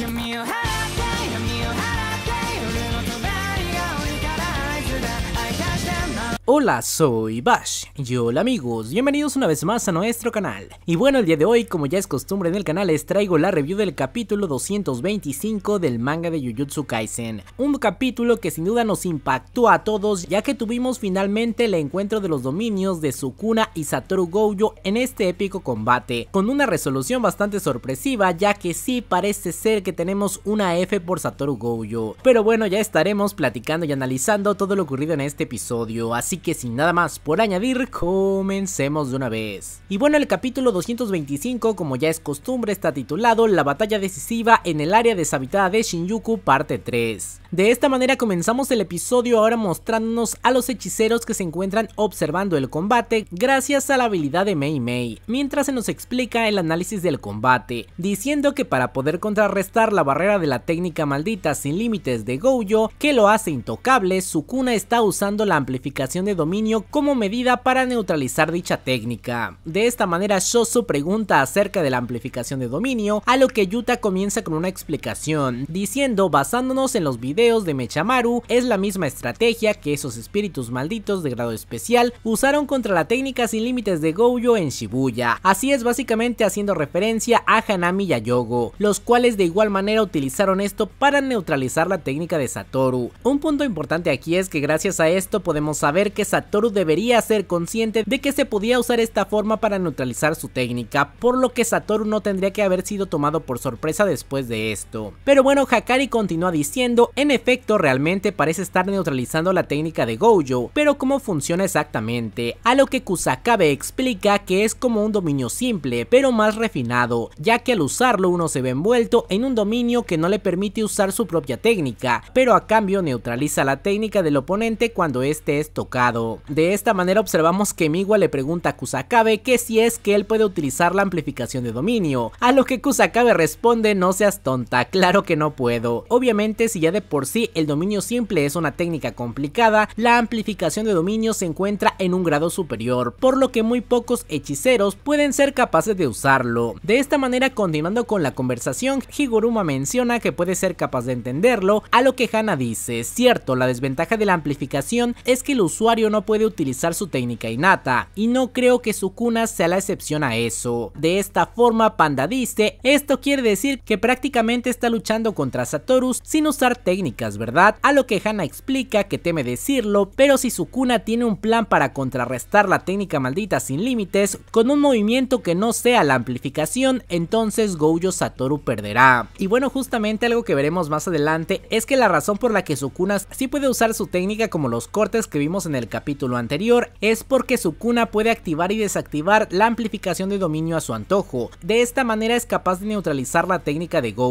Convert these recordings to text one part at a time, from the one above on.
give me a hand. Hola, soy Bash y hola amigos, bienvenidos una vez más a nuestro canal. Y bueno, el día de hoy, como ya es costumbre en el canal, les traigo la review del capítulo 225 del manga de Jujutsu Kaisen. Un capítulo que sin duda nos impactó a todos, ya que tuvimos finalmente el encuentro de los dominios de Sukuna y Satoru Gojo en este épico combate, con una resolución bastante sorpresiva, ya que sí parece ser que tenemos una F por Satoru Gojo. Pero bueno, ya estaremos platicando y analizando todo lo ocurrido en este episodio, así que sin nada más por añadir, comencemos de una vez. Y bueno, el capítulo 225, como ya es costumbre, está titulado La batalla decisiva en el área deshabitada de Shinjuku parte 3. De esta manera comenzamos el episodio ahora mostrándonos a los hechiceros que se encuentran observando el combate gracias a la habilidad de Mei Mei, mientras se nos explica el análisis del combate, diciendo que para poder contrarrestar la barrera de la técnica maldita sin límites de Gojo, que lo hace intocable, Sukuna está usando la amplificación de dominio como medida para neutralizar dicha técnica. De esta manera Shoso pregunta acerca de la amplificación de dominio, a lo que Yuta comienza con una explicación, diciendo basándonos en los videos de Mechamaru es la misma estrategia que esos espíritus malditos de grado especial usaron contra la técnica sin límites de Gojo en Shibuya. Así es básicamente haciendo referencia a Hanami y a Yogo, los cuales de igual manera utilizaron esto para neutralizar la técnica de Satoru. Un punto importante aquí es que gracias a esto podemos saber que Satoru debería ser consciente de que se podía usar esta forma para neutralizar su técnica, por lo que Satoru no tendría que haber sido tomado por sorpresa después de esto. Pero bueno, Hakari continúa diciendo en efecto, realmente parece estar neutralizando la técnica de Gojo, pero ¿cómo funciona exactamente? A lo que Kusakabe explica que es como un dominio simple, pero más refinado, ya que al usarlo uno se ve envuelto en un dominio que no le permite usar su propia técnica, pero a cambio neutraliza la técnica del oponente cuando este es tocado. De esta manera observamos que Miwa le pregunta a Kusakabe que si es que él puede utilizar la amplificación de dominio, a lo que Kusakabe responde no seas tonta, claro que no puedo. Obviamente si ya de por si el dominio simple es una técnica complicada, la amplificación de dominio se encuentra en un grado superior, por lo que muy pocos hechiceros pueden ser capaces de usarlo. De esta manera, continuando con la conversación, Higuruma menciona que puede ser capaz de entenderlo, a lo que Hana dice, cierto, la desventaja de la amplificación es que el usuario no puede utilizar su técnica innata, y no creo que Sukuna sea la excepción a eso. De esta forma, Panda dice, esto quiere decir que prácticamente está luchando contra Satorus sin usar técnica ¿verdad? A lo que Hana explica que teme decirlo, pero si Sukuna tiene un plan para contrarrestar la técnica maldita sin límites con un movimiento que no sea la amplificación, entonces Gojo Satoru perderá. Y bueno, justamente algo que veremos más adelante es que la razón por la que Sukuna sí puede usar su técnica como los cortes que vimos en el capítulo anterior es porque Sukuna puede activar y desactivar la amplificación de dominio a su antojo. De esta manera es capaz de neutralizar la técnica de Gojo.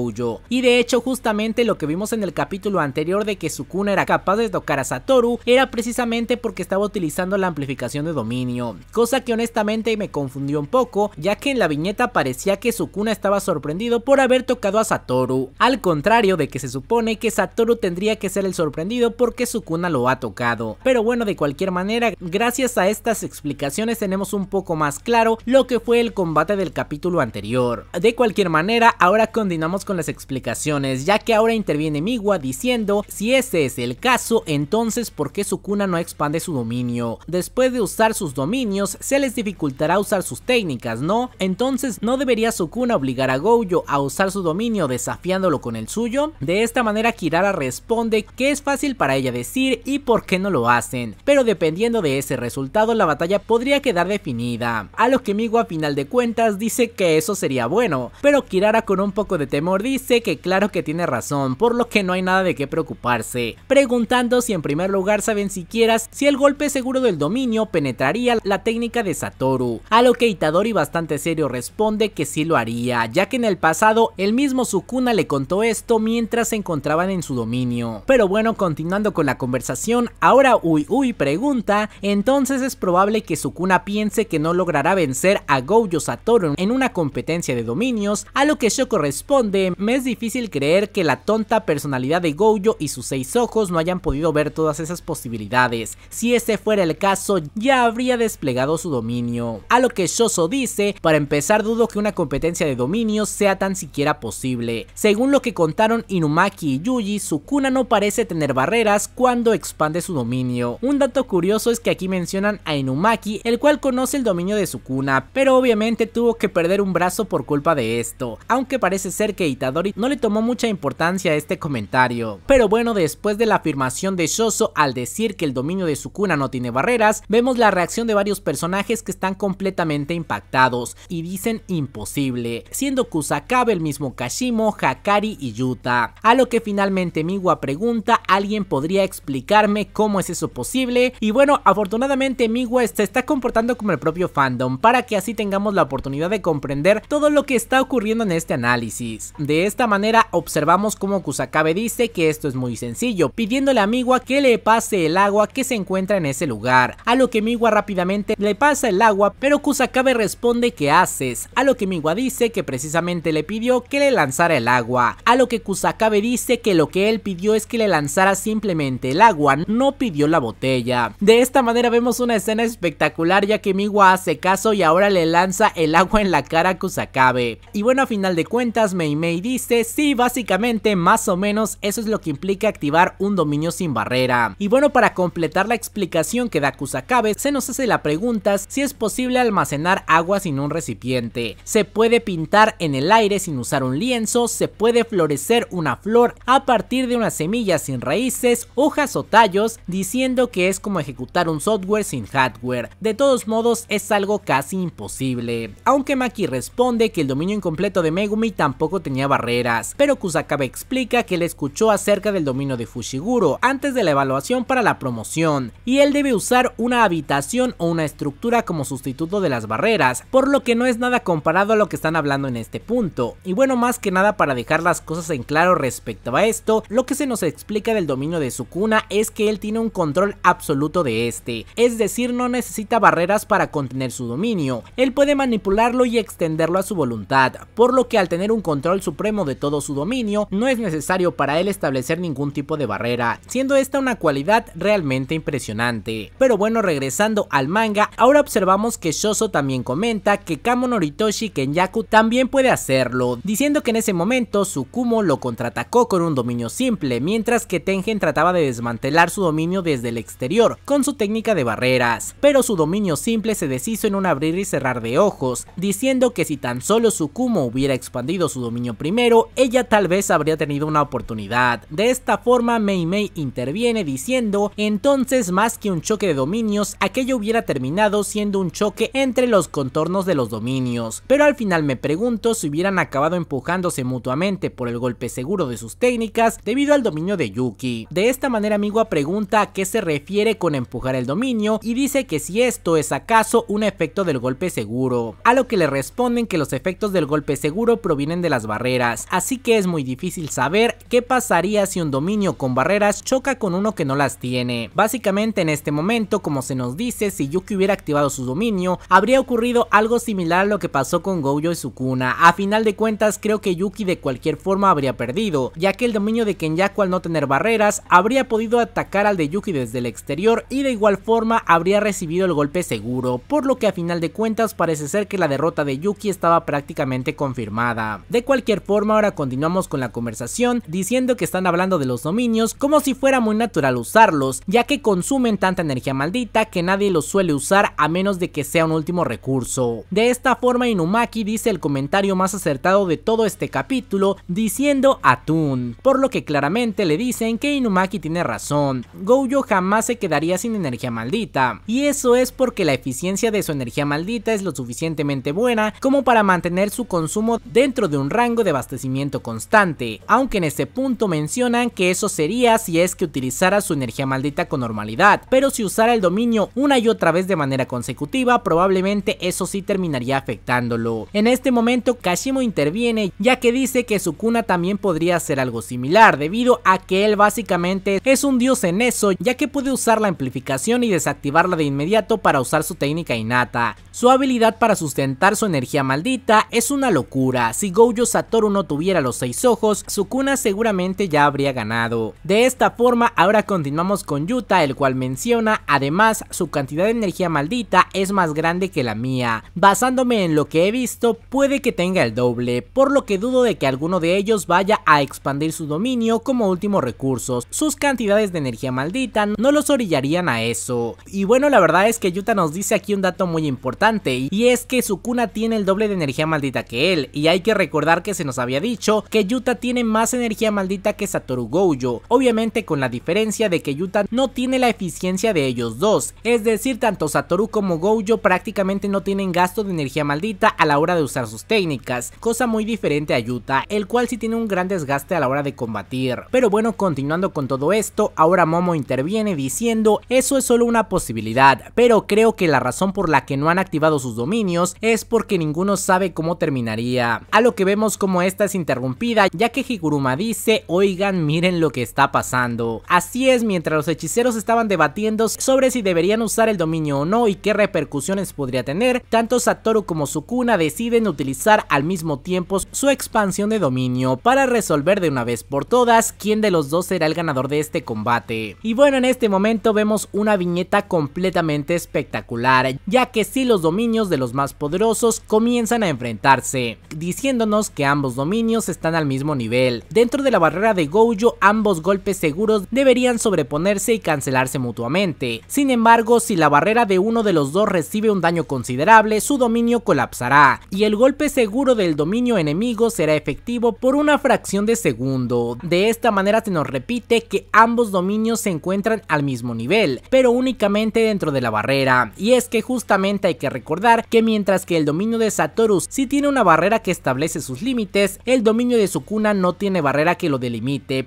Y de hecho justamente lo que vimos en el capítulo lo anterior de que Sukuna era capaz de tocar a Satoru era precisamente porque estaba utilizando la amplificación de dominio, cosa que honestamente me confundió un poco ya que en la viñeta parecía que Sukuna estaba sorprendido por haber tocado a Satoru, al contrario de que se supone que Satoru tendría que ser el sorprendido porque Sukuna lo ha tocado. Pero bueno, de cualquier manera, gracias a estas explicaciones tenemos un poco más claro lo que fue el combate del capítulo anterior. De cualquier manera, ahora continuamos con las explicaciones, ya que ahora interviene Miwa diciendo, si ese es el caso, entonces ¿por qué Sukuna no expande su dominio? Después de usar sus dominios, se les dificultará usar sus técnicas, ¿no? Entonces, ¿no debería Sukuna obligar a Gojo a usar su dominio desafiándolo con el suyo? De esta manera Kirara responde que es fácil para ella decir y por qué no lo hacen, pero dependiendo de ese resultado la batalla podría quedar definida, a lo que Migo a final de cuentas dice que eso sería bueno, pero Kirara con un poco de temor dice que claro que tiene razón, por lo que no hay nada de qué preocuparse, preguntando si en primer lugar saben siquiera si el golpe seguro del dominio penetraría la técnica de Satoru, a lo que Itadori bastante serio responde que sí lo haría, ya que en el pasado el mismo Sukuna le contó esto mientras se encontraban en su dominio. Pero bueno, continuando con la conversación, ahora Uy Uy pregunta, entonces es probable que Sukuna piense que no logrará vencer a Gojo Satoru en una competencia de dominios, a lo que Shoko responde, me es difícil creer que la tonta personalidad de Gojo y sus seis ojos no hayan podido ver todas esas posibilidades. Si ese fuera el caso, ya habría desplegado su dominio. A lo que Shoso dice, para empezar dudo que una competencia de dominio sea tan siquiera posible. Según lo que contaron Inumaki y Yuji, cuna no parece tener barreras cuando expande su dominio. Un dato curioso es que aquí mencionan a Inumaki, el cual conoce el dominio de su cuna pero obviamente tuvo que perder un brazo por culpa de esto, aunque parece ser que Itadori no le tomó mucha importancia a este comentario. Pero bueno, después de la afirmación de Shoso al decir que el dominio de Sukuna no tiene barreras, vemos la reacción de varios personajes que están completamente impactados y dicen imposible, siendo Kusakabe el mismo Kashimo, Hakari y Yuta. A lo que finalmente Miwa pregunta, ¿alguien podría explicarme cómo es eso posible? Y bueno, afortunadamente Miwa se está comportando como el propio fandom para que así tengamos la oportunidad de comprender todo lo que está ocurriendo en este análisis. De esta manera observamos cómo Kusakabe dice que esto es muy sencillo, pidiéndole a Miwa que le pase el agua que se encuentra en ese lugar, a lo que Miwa rápidamente le pasa el agua, pero Kusakabe responde que haces, a lo que Miwa dice que precisamente le pidió que le lanzara el agua, a lo que Kusakabe dice que lo que él pidió es que le lanzara simplemente el agua, no pidió la botella. De esta manera vemos una escena espectacular ya que Miwa hace caso y ahora le lanza el agua en la cara a Kusakabe. Y bueno a final de cuentas Mei Mei dice, sí básicamente más o menos eso es lo que implica activar un dominio sin barrera. Y bueno, para completar la explicación que da Kusakabe, se nos hace la pregunta si es posible almacenar agua sin un recipiente. Se puede pintar en el aire sin usar un lienzo, se puede florecer una flor a partir de una semilla sin raíces, hojas o tallos, diciendo que es como ejecutar un software sin hardware. De todos modos, es algo casi imposible. Aunque Maki responde que el dominio incompleto de Megumi tampoco tenía barreras, pero Kusakabe explica que le escuchó acerca del dominio de Fushiguro antes de la evaluación para la promoción, y él debe usar una habitación o una estructura como sustituto de las barreras, por lo que no es nada comparado a lo que están hablando en este punto. Y bueno, más que nada para dejar las cosas en claro respecto a esto, lo que se nos explica del dominio de Sukuna es que él tiene un control absoluto de este, es decir, no necesita barreras para contener su dominio, él puede manipularlo y extenderlo a su voluntad, por lo que al tener un control supremo de todo su dominio, no es necesario para él establecer ningún tipo de barrera, siendo esta una cualidad realmente impresionante. Pero bueno, regresando al manga, ahora observamos que Shoso también comenta que Kamo Noritoshi Kenyaku también puede hacerlo, diciendo que en ese momento Sukumo lo contraatacó con un dominio simple, mientras que Tengen trataba de desmantelar su dominio desde el exterior con su técnica de barreras, pero su dominio simple se deshizo en un abrir y cerrar de ojos, diciendo que si tan solo Sukumo hubiera expandido su dominio primero, ella tal vez habría tenido una oportunidad. De esta forma Mei Mei interviene diciendo entonces más que un choque de dominios aquello hubiera terminado siendo un choque entre los contornos de los dominios. Pero al final me pregunto si hubieran acabado empujándose mutuamente por el golpe seguro de sus técnicas debido al dominio de Yuki. De esta manera Amigua pregunta a qué se refiere con empujar el dominio y dice que si esto es acaso un efecto del golpe seguro. A lo que le responden que los efectos del golpe seguro provienen de las barreras, así que es muy difícil saber qué pasa pasaría si un dominio con barreras choca con uno que no las tiene? Básicamente en este momento, como se nos dice, si Yuki hubiera activado su dominio, habría ocurrido algo similar a lo que pasó con Gojo y Sukuna. A final de cuentas, creo que Yuki de cualquier forma habría perdido, ya que el dominio de Kenyaku al no tener barreras, habría podido atacar al de Yuki desde el exterior y de igual forma habría recibido el golpe seguro, por lo que a final de cuentas parece ser que la derrota de Yuki estaba prácticamente confirmada. De cualquier forma, ahora continuamos con la conversación diciendo que están hablando de los dominios como si fuera muy natural usarlos, ya que consumen tanta energía maldita que nadie los suele usar a menos de que sea un último recurso. De esta forma Inumaki dice el comentario más acertado de todo este capítulo, diciendo atún, por lo que claramente le dicen que Inumaki tiene razón, Gojo jamás se quedaría sin energía maldita, y eso es porque la eficiencia de su energía maldita es lo suficientemente buena como para mantener su consumo dentro de un rango de abastecimiento constante, aunque en este punto mencionan que eso sería si es que utilizara su energía maldita con normalidad, pero si usara el dominio una y otra vez de manera consecutiva, probablemente eso sí terminaría afectándolo. En este momento Kashimo interviene ya que dice que su cuna también podría hacer algo similar, debido a que él básicamente es un dios en eso, ya que puede usar la amplificación y desactivarla de inmediato para usar su técnica innata. Su habilidad para sustentar su energía maldita es una locura, si Gojo Satoru no tuviera los seis ojos, su cuna seguramente ya habría ganado. De esta forma, ahora continuamos con Yuta, el cual menciona, además, su cantidad de energía maldita es más grande que la mía. Basándome en lo que he visto, puede que tenga el doble, por lo que dudo de que alguno de ellos vaya a expandir su dominio como último recurso. Sus cantidades de energía maldita no los orillarían a eso. Y bueno, la verdad es que Yuta nos dice aquí un dato muy importante, y es que su cuna tiene el doble de energía maldita que él, y hay que recordar que se nos había dicho que Yuta tiene más energía maldita que Satoru Gojo, obviamente con la diferencia de que Yuta no tiene la eficiencia de ellos dos, es decir, tanto Satoru como Gojo prácticamente no tienen gasto de energía maldita a la hora de usar sus técnicas, cosa muy diferente a Yuta, el cual sí tiene un gran desgaste a la hora de combatir. Pero bueno, continuando con todo esto, ahora Momo interviene diciendo, eso es solo una posibilidad, pero creo que la razón por la que no han activado sus dominios es porque ninguno sabe cómo terminaría. A lo que vemos como esta es interrumpida, ya que Higuruma dice, oigan, miren lo que está pasando. Así es, mientras los hechiceros estaban debatiendo sobre si deberían usar el dominio o no y qué repercusiones podría tener, tanto Satoru como Sukuna deciden utilizar al mismo tiempo su expansión de dominio para resolver de una vez por todas quién de los dos será el ganador de este combate. Y bueno, en este momento vemos una viñeta completamente espectacular, ya que si los dominios de los más poderosos comienzan a enfrentarse, diciéndonos que ambos dominios están al mismo nivel. Dentro de la barrera de Gojo, ambos golpes seguros deberían sobreponerse y cancelarse mutuamente. Sin embargo, si la barrera de uno de los dos recibe un daño considerable, su dominio colapsará, y el golpe seguro del dominio enemigo será efectivo por una fracción de segundo. De esta manera se nos repite que ambos dominios se encuentran al mismo nivel, pero únicamente dentro de la barrera. Y es que justamente hay que recordar que mientras que el dominio de Satoru sí tiene una barrera que establece sus límites, el dominio de Sukuna no tiene barrera que lo delimite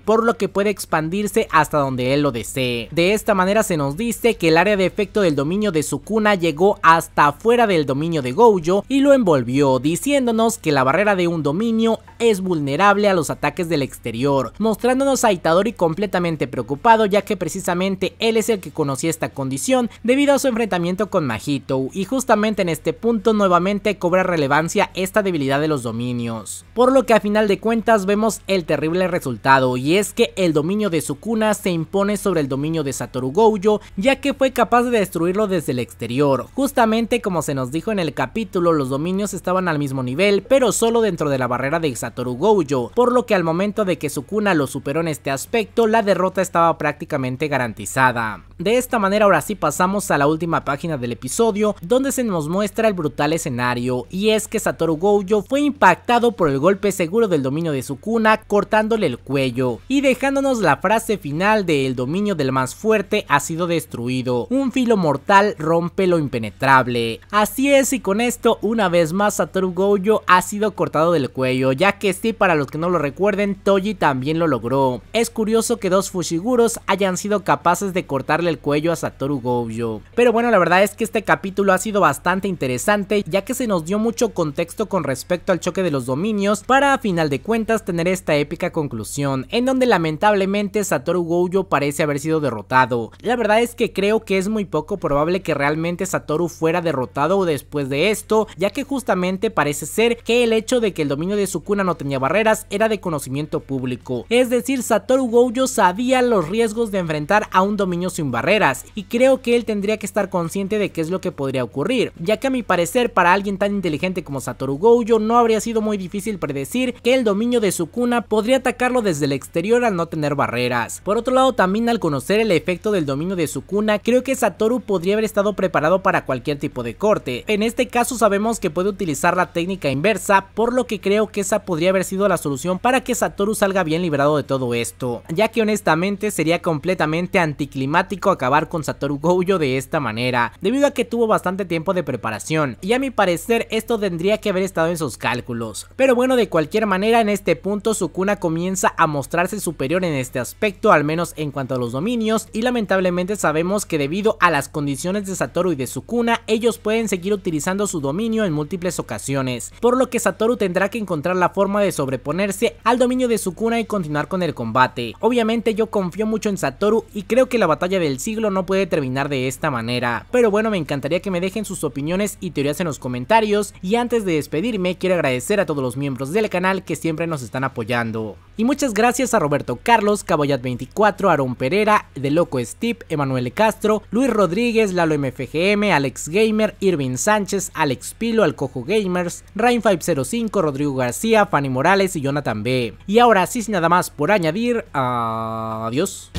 por lo que puede expandirse hasta donde él lo desee. De esta manera se nos dice que el área de efecto del dominio de Sukuna llegó hasta afuera del dominio de Gojo y lo envolvió, diciéndonos que la barrera de un dominio es vulnerable a los ataques del exterior, mostrándonos a Itadori completamente preocupado ya que precisamente él es el que conocía esta condición debido a su enfrentamiento con Mahito y justamente en este punto nuevamente cobra relevancia esta debilidad de los dominios, por lo que a final de cuentas vemos el terrible resultado y es que el dominio de Sukuna se impone sobre el dominio de Satoru Gojo ya que fue capaz de destruirlo desde el exterior. Justamente como se nos dijo en el capítulo los dominios estaban al mismo nivel pero solo dentro de la barrera de Satoru Gojo por lo que al momento de que Sukuna lo superó en este aspecto la derrota estaba prácticamente garantizada. De esta manera ahora sí pasamos a la última página del episodio donde se nos muestra el brutal escenario y es que Satoru Gojo fue impactado por el golpe seguro del dominio de Sukuna cortándole el cuello, y dejándonos la frase final de el dominio del más fuerte ha sido destruido, un filo mortal rompe lo impenetrable. Así es y con esto una vez más Satoru Gojo ha sido cortado del cuello, ya que si para los que no lo recuerden Toji también lo logró. Es curioso que dos Fushiguros hayan sido capaces de cortarle el cuello a Satoru Gojo. Pero bueno la verdad es que este capítulo ha sido bastante interesante ya que se nos dio mucho contexto con respecto al choque de los dominios para a final de cuentas tener esta épica conclusión en donde lamentablemente Satoru Gojo parece haber sido derrotado. La verdad es que creo que es muy poco probable que realmente Satoru fuera derrotado después de esto, ya que justamente parece ser que el hecho de que el dominio de Sukuna no tenía barreras era de conocimiento público. Es decir, Satoru Gojo sabía los riesgos de enfrentar a un dominio sin barreras, y creo que él tendría que estar consciente de qué es lo que podría ocurrir, ya que a mi parecer para alguien tan inteligente como Satoru Gojo no habría sido muy difícil predecir que el dominio de Sukuna podría atacarlo desde el exterior al no tener barreras. Por otro lado, también al conocer el efecto del dominio de Sukuna, creo que Satoru podría haber estado preparado para cualquier tipo de corte. En este caso sabemos que puede utilizar la técnica inversa, por lo que creo que esa podría haber sido la solución para que Satoru salga bien librado de todo esto, ya que honestamente sería completamente anticlimático acabar con Satoru Gojo de esta manera, debido a que tuvo bastante tiempo de preparación, y a mi parecer esto tendría que haber estado en sus cálculos. Pero bueno, de cualquier manera en este punto Sukuna comienza a mostrarse superior en este aspecto, al menos en cuanto a los dominios, y lamentablemente sabemos que debido a las condiciones de Satoru y de Sukuna, ellos pueden seguir utilizando su dominio en múltiples ocasiones, por lo que Satoru tendrá que encontrar la forma de sobreponerse al dominio de Sukuna y continuar con el combate. Obviamente yo confío mucho en Satoru y creo que la batalla del siglo no puede terminar de esta manera, pero bueno me encantaría que me dejen sus opiniones y teorías en los comentarios, y antes de despedirme quiero agradecer a todos los miembros del canal que siempre nos están apoyando. Y muchas gracias a Roberto Carlos, caballat 24 Aaron Pereira, De Loco Steve, Emanuele Castro, Luis Rodríguez, Lalo MFGM, Alex Gamer, Irving Sánchez, Alex Pilo, Alcojo Gamers, Rain505, Rodrigo García, Fanny Morales y Jonathan B. Y ahora sí, sin nada más por añadir, adiós.